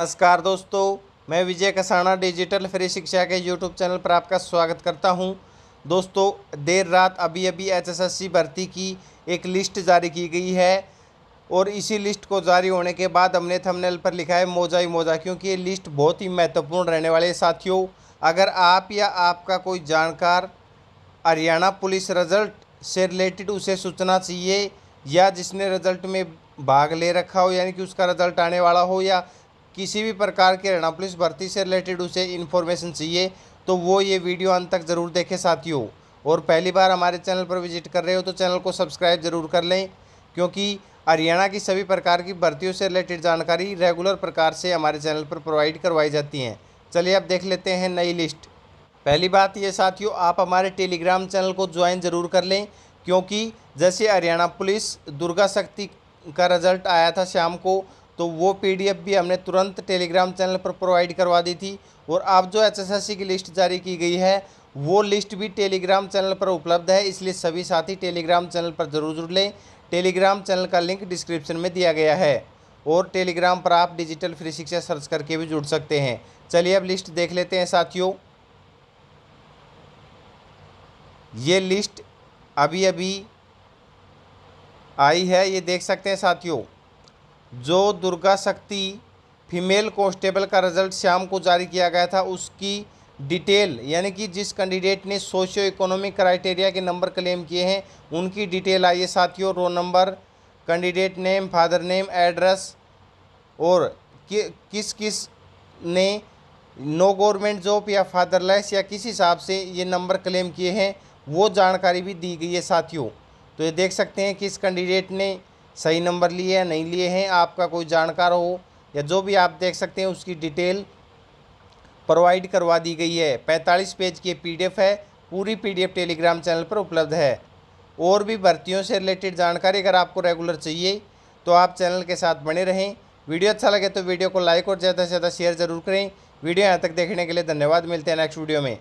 नमस्कार दोस्तों मैं विजय कसाना डिजिटल फ्री शिक्षा के यूट्यूब चैनल पर आपका स्वागत करता हूं दोस्तों देर रात अभी अभी एचएसएससी भर्ती की एक लिस्ट जारी की गई है और इसी लिस्ट को जारी होने के बाद हमने थंबनेल पर लिखा है मोजा ही मोजा क्योंकि ये लिस्ट बहुत ही महत्वपूर्ण रहने वाले साथियों अगर आप या आपका कोई जानकार हरियाणा पुलिस रिजल्ट से रिलेटेड उसे सूचना चाहिए या जिसने रिजल्ट में भाग ले रखा हो यानी कि उसका रिजल्ट आने वाला हो या किसी भी प्रकार के हरियाणा पुलिस भर्ती से रिलेटेड उसे इन्फॉर्मेशन चाहिए तो वो ये वीडियो अंत तक ज़रूर देखें साथियों और पहली बार हमारे चैनल पर विजिट कर रहे हो तो चैनल को सब्सक्राइब ज़रूर कर लें क्योंकि हरियाणा की सभी प्रकार की भर्तियों से रिलेटेड जानकारी रेगुलर प्रकार से हमारे चैनल पर प्रोवाइड करवाई जाती हैं चलिए आप देख लेते हैं नई लिस्ट पहली बात ये साथियों आप हमारे टेलीग्राम चैनल को ज्वाइन ज़रूर कर लें क्योंकि जैसे हरियाणा पुलिस दुर्गा शक्ति का रिजल्ट आया था शाम को तो वो पीडीएफ भी हमने तुरंत टेलीग्राम चैनल पर प्रोवाइड करवा दी थी और आप जो एचएसएससी की लिस्ट जारी की गई है वो लिस्ट भी टेलीग्राम चैनल पर उपलब्ध है इसलिए सभी साथी टेलीग्राम चैनल पर ज़रूर जुड़ लें टेलीग्राम चैनल का लिंक डिस्क्रिप्शन में दिया गया है और टेलीग्राम पर आप डिजिटल फ्री शिक्षा सर्च करके भी जुड़ सकते हैं चलिए अब लिस्ट देख लेते हैं साथियों ये लिस्ट अभी अभी आई है ये देख सकते हैं साथियों जो दुर्गा शक्ति फीमेल कॉन्स्टेबल का रिज़ल्ट शाम को जारी किया गया था उसकी डिटेल यानी कि जिस कैंडिडेट ने सोशियो इकोनॉमिक क्राइटेरिया के नंबर क्लेम किए हैं उनकी डिटेल आई है साथियों roll number candidate name father name address और कि, किस किस ने नो गवर्नमेंट जॉब या फादरलेस या किस हिसाब से ये नंबर क्लेम किए हैं वो जानकारी भी दी गई है साथियों तो ये देख सकते हैं किस कैंडिडेट ने सही नंबर लिए हैं नहीं लिए हैं आपका कोई जानकार हो या जो भी आप देख सकते हैं उसकी डिटेल प्रोवाइड करवा दी गई है पैंतालीस पेज की पीडीएफ है पूरी पीडीएफ टेलीग्राम चैनल पर उपलब्ध है और भी भर्तियों से रिलेटेड जानकारी अगर आपको रेगुलर चाहिए तो आप चैनल के साथ बने रहें वीडियो अच्छा लगे तो वीडियो को लाइक और ज़्यादा से ज़्यादा शेयर जरूर करें वीडियो यहाँ तक देखने के लिए धन्यवाद मिलते हैं नेक्स्ट वीडियो में